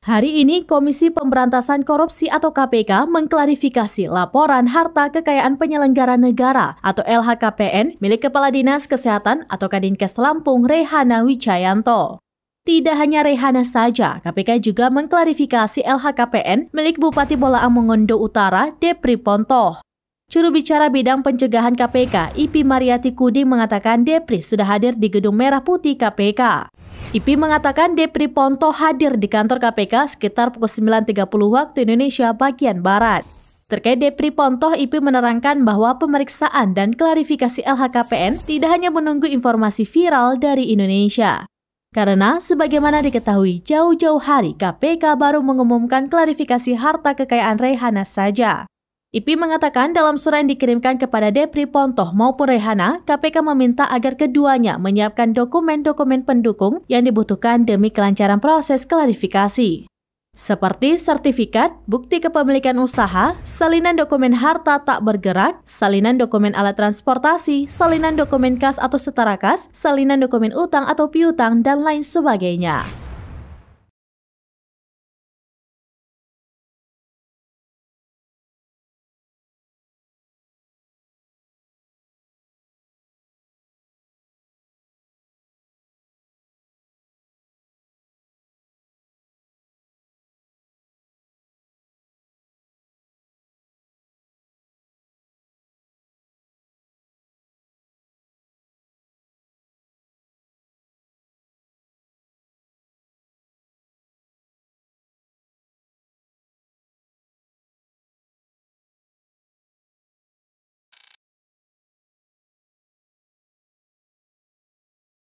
Hari ini Komisi Pemberantasan Korupsi atau KPK mengklarifikasi laporan harta kekayaan penyelenggara negara atau LHKPN milik Kepala Dinas Kesehatan atau Kadinkes Lampung Rehana Wijayanto. Tidak hanya Rehana saja, KPK juga mengklarifikasi LHKPN milik Bupati Bola Amungondo Utara Depri Pontoh. Juru bicara bidang pencegahan KPK, Ipi Mariati Kudi mengatakan Depri sudah hadir di Gedung Merah Putih KPK. Ipi mengatakan Depri Ponto hadir di kantor KPK sekitar pukul 9.30 waktu Indonesia bagian Barat. Terkait Depri Ponto, Ipi menerangkan bahwa pemeriksaan dan klarifikasi LHKPN tidak hanya menunggu informasi viral dari Indonesia. Karena, sebagaimana diketahui, jauh-jauh hari KPK baru mengumumkan klarifikasi harta kekayaan Rehana saja. Ipi mengatakan dalam surat yang dikirimkan kepada Depri Pontoh maupun Rehana, KPK meminta agar keduanya menyiapkan dokumen-dokumen pendukung yang dibutuhkan demi kelancaran proses klarifikasi. Seperti sertifikat, bukti kepemilikan usaha, salinan dokumen harta tak bergerak, salinan dokumen alat transportasi, salinan dokumen kas atau setara kas, salinan dokumen utang atau piutang, dan lain sebagainya.